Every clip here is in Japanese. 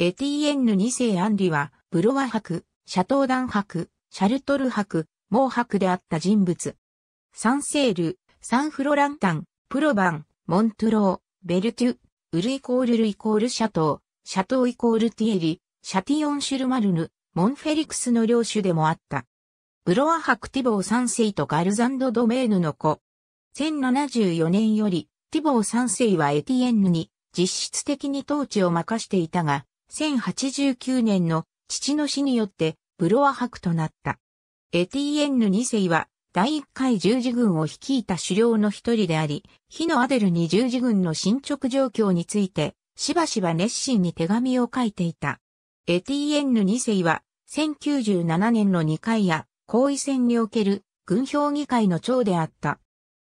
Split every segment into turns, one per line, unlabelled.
エティエンヌ2世アンリは、ブロワ博、シャトーダン博、シャルトル博、モー博であった人物。サンセール、サンフロランタン、プロバン、モントロー、ベルトゥ、ウルイコールルイコールシャトー、シャトーイコールティエリ、シャティオンシュルマルヌ、モンフェリクスの領主でもあった。ブロワ博ティボー三世とガルザンド・ドメーヌの子。1074年より、ティボー三世はエティエンヌに実質的に統治を任していたが、1089年の父の死によってブロア伯となった。エティエンヌ2世は第1回十字軍を率いた首領の一人であり、火のアデルに十字軍の進捗状況について、しばしば熱心に手紙を書いていた。エティエンヌ2世は、1097年の2回や、後位戦における軍評議会の長であった。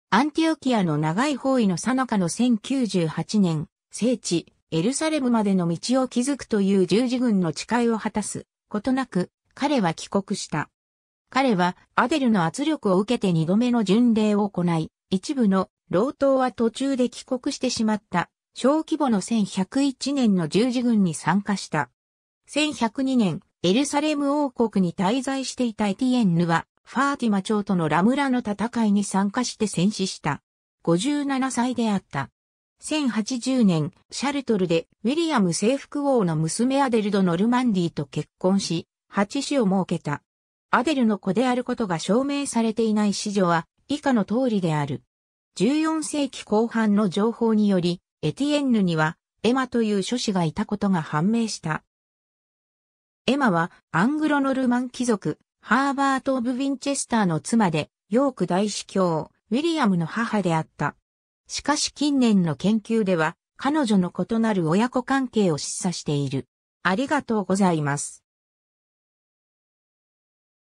アンティオキアの長い包囲の最中の1098年、聖地、エルサレムまでの道を築くという十字軍の誓いを果たすことなく、彼は帰国した。彼はアデルの圧力を受けて二度目の巡礼を行い、一部の老党は途中で帰国してしまった小規模の1101年の十字軍に参加した。1102年、エルサレム王国に滞在していたエティエンヌは、ファーティマ朝とのラムラの戦いに参加して戦死した。57歳であった。1080年、シャルトルでウィリアム征服王の娘アデルド・ノルマンディと結婚し、8子を設けた。アデルの子であることが証明されていない子女は以下の通りである。14世紀後半の情報により、エティエンヌにはエマという諸子がいたことが判明した。エマはアングロノルマン貴族、ハーバート・オブ・ウィンチェスターの妻で、ヨーク大司教、ウィリアムの母であった。しかし近年の研究では、彼女の異なる親子関係を示唆している。ありがとうございます。